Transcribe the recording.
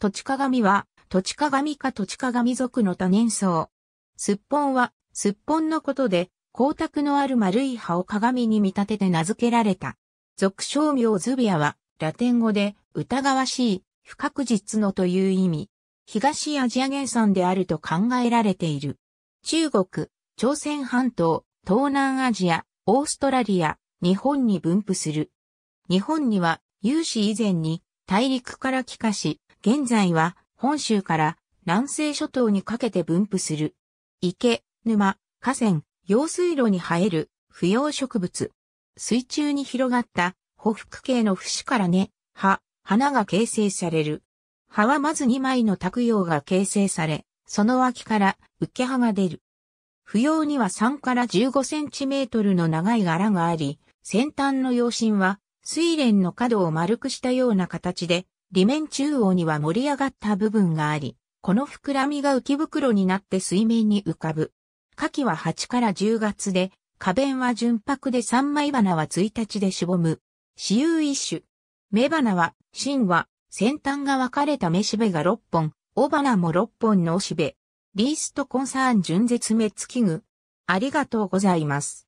土地鏡は、土地鏡か土地鏡族の多年草。すっぽんは、すっぽんのことで、光沢のある丸い葉を鏡に見立てて名付けられた。俗称名ズビアは、ラテン語で、疑わしい、不確実のという意味。東アジア原産であると考えられている。中国、朝鮮半島、東南アジア、オーストラリア、日本に分布する。日本には、有史以前に、大陸から帰化し、現在は本州から南西諸島にかけて分布する。池、沼、河川、用水路に生える不要植物。水中に広がった匍匐系の節から根、葉、花が形成される。葉はまず2枚の卓葉が形成され、その脇から受け葉が出る。不要には3から15センチメートルの長い柄があり、先端の葉身は水蓮の角を丸くしたような形で裏面中央には盛り上がった部分があり、この膨らみが浮き袋になって水面に浮かぶ。夏季は8から10月で、花弁は純白で三枚花は1日でしぼむ。死有一種。雌花は、芯は、先端が分かれた雌しべが6本、尾花も6本のしべ。リーストコンサーン純絶滅危惧。ありがとうございます。